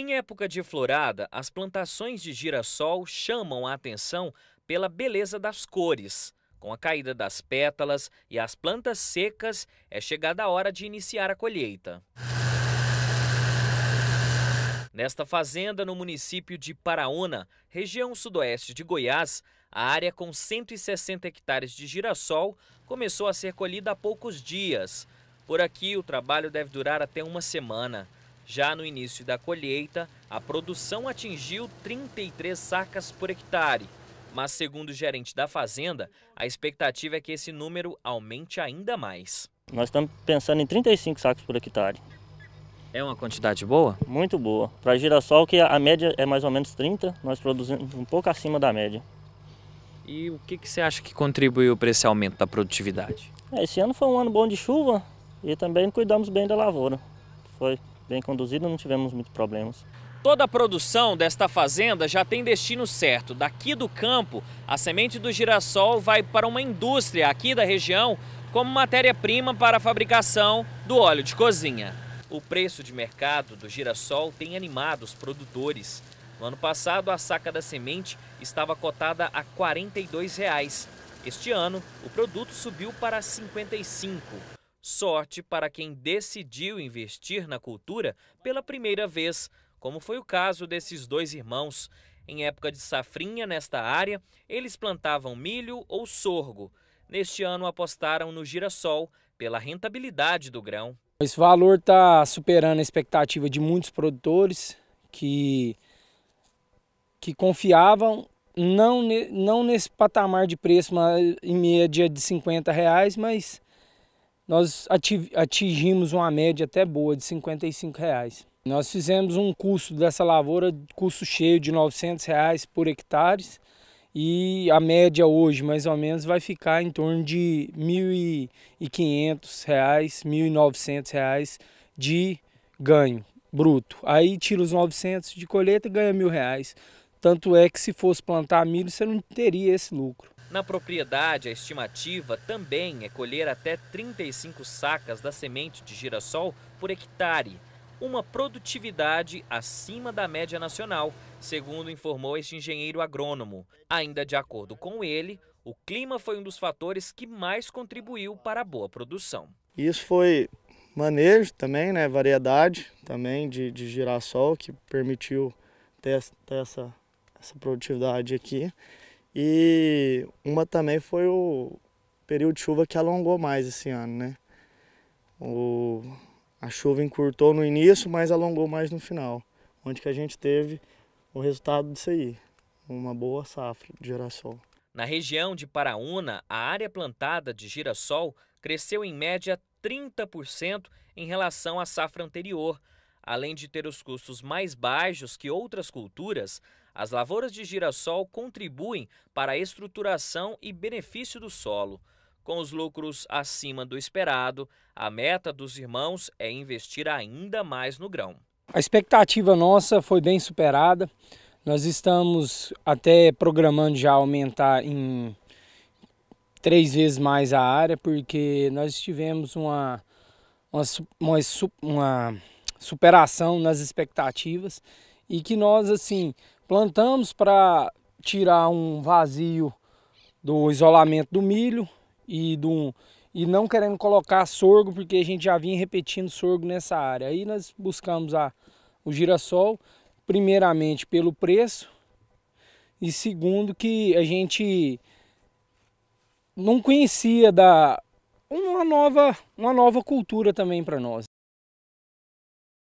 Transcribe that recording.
Em época de florada, as plantações de girassol chamam a atenção pela beleza das cores. Com a caída das pétalas e as plantas secas, é chegada a hora de iniciar a colheita. Nesta fazenda, no município de Paraúna, região sudoeste de Goiás, a área com 160 hectares de girassol começou a ser colhida há poucos dias. Por aqui, o trabalho deve durar até uma semana. Já no início da colheita, a produção atingiu 33 sacas por hectare. Mas, segundo o gerente da fazenda, a expectativa é que esse número aumente ainda mais. Nós estamos pensando em 35 sacos por hectare. É uma quantidade boa? Muito boa. Para girassol, que a média é mais ou menos 30, nós produzimos um pouco acima da média. E o que, que você acha que contribuiu para esse aumento da produtividade? É, esse ano foi um ano bom de chuva e também cuidamos bem da lavoura. Foi bem conduzida, não tivemos muitos problemas. Toda a produção desta fazenda já tem destino certo. Daqui do campo, a semente do girassol vai para uma indústria aqui da região como matéria-prima para a fabricação do óleo de cozinha. O preço de mercado do girassol tem animado os produtores. No ano passado, a saca da semente estava cotada a R$ 42. Reais. Este ano, o produto subiu para R$ 55. Sorte para quem decidiu investir na cultura pela primeira vez, como foi o caso desses dois irmãos. Em época de safrinha nesta área, eles plantavam milho ou sorgo. Neste ano apostaram no girassol pela rentabilidade do grão. Esse valor está superando a expectativa de muitos produtores que, que confiavam não, não nesse patamar de preço, mas em média de 50 reais, mas nós atingimos uma média até boa de 55 reais. Nós fizemos um custo dessa lavoura, custo cheio de 900 reais por hectares e a média hoje, mais ou menos, vai ficar em torno de 1.500 reais, 1.900 reais de ganho bruto. Aí tira os 900 de colheita e ganha mil reais. Tanto é que se fosse plantar milho, você não teria esse lucro. Na propriedade, a estimativa também é colher até 35 sacas da semente de girassol por hectare, uma produtividade acima da média nacional, segundo informou este engenheiro agrônomo. Ainda de acordo com ele, o clima foi um dos fatores que mais contribuiu para a boa produção. Isso foi manejo também, né? variedade também de, de girassol que permitiu ter, essa, essa produtividade aqui. E uma também foi o período de chuva que alongou mais esse ano, né? O, a chuva encurtou no início, mas alongou mais no final, onde que a gente teve o resultado disso aí, uma boa safra de girassol. Na região de Paraúna, a área plantada de girassol cresceu em média 30% em relação à safra anterior. Além de ter os custos mais baixos que outras culturas, as lavouras de girassol contribuem para a estruturação e benefício do solo. Com os lucros acima do esperado, a meta dos irmãos é investir ainda mais no grão. A expectativa nossa foi bem superada. Nós estamos até programando já aumentar em três vezes mais a área, porque nós tivemos uma, uma, uma, uma superação nas expectativas e que nós, assim, Plantamos para tirar um vazio do isolamento do milho e, do, e não querendo colocar sorgo, porque a gente já vinha repetindo sorgo nessa área. Aí nós buscamos a, o girassol, primeiramente pelo preço e segundo que a gente não conhecia da uma nova, uma nova cultura também para nós.